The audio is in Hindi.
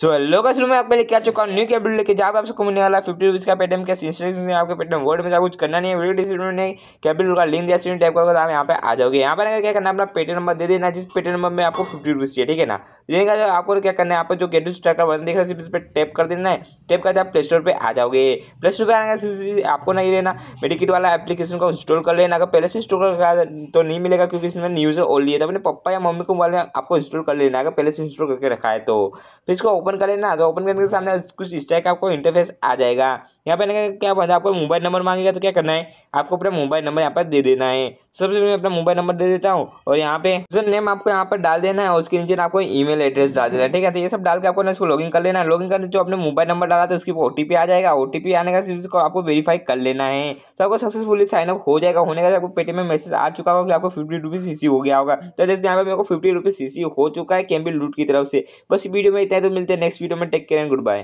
सो हेलो का में आप लेके आ चुका हूँ न्यू कैपिटल लेके जहाँ पर आपको मिलने वाला फिफ्टी रुपीज़ का पेटम कैसे इंस्ट्रक्शन आपके पेटम वर्ड में जाओ तो कुछ करना नहीं है वीडियो डिस्क्रिप्शन में कैपिटल का लिंक दिया स्क्रीन टाइप करोगे तो आप यहाँ पे आ जाओगे यहाँ पर क्या करना अपना पेटे नंबर दे देना जिस पेटे नंबर में आपको फिफ्टी रुपीज़ चाहिए ठीक है ना लेकिन तो आपको क्या करना है आपको जो गेट स्टार का बंद देखा इस पर टैप कर देना है टैप करते आप प्ले स्टोर पर आ जाओगे प्ले स्टोर पर आने आपको नहीं लेना मेडिकेट वाला एप्लीकेशन को इंस्टॉल कर लेना अगर पहले से इंस्टॉल कर तो नहीं मिलेगा क्योंकि इसमें न्यूज़ और है था अपने पप्पा या मम्मी को मोबाइल में आपको इंस्टॉल कर लेना अगर पहले से इंस्टॉल करके रखा है तो फिर तो इसको ओपन कर लेना तो ओपन करने के सामने कुछ इस टाइप का आपको इंटरफेस आ जाएगा यहाँ पर क्या पता आपको मोबाइल नंबर मांगेगा तो क्या करना है आपको अपना मोबाइल नंबर यहाँ पर दे देना है सबसे पहले अपना मोबाइल नंबर दे देता हूँ और यहाँ पे सर नेम आपको यहाँ पर डाल देना है उसके नीचे आपको ईमेल एड्रेस डाल देना है ठीक है तो ये सब डाल के आपको ना इसको लॉगिन कर लेना है लॉगिन करने जो आपने मोबाइल नंबर डाला था उसकी ओटीपी आ जाएगा ओटीपी आने का सिर्फ आपको वेरीफाई कर लेना है तो आपको सक्सेसफुली साइन अप हो जाएगा होने का आपको पेटीएम में मैसेज आ चुका होगा कि आपको फिफ्टी रुपीज़ सी हो गया होगा तो जैसे यहाँ पर मेरे को फिफ्टी रुपीज़ सी हो चुका है कैम्पिल लूट की तरफ से बस वीडियो में इतना तो मिलते हैं नेक्स्ट वीडियो में take care and good bye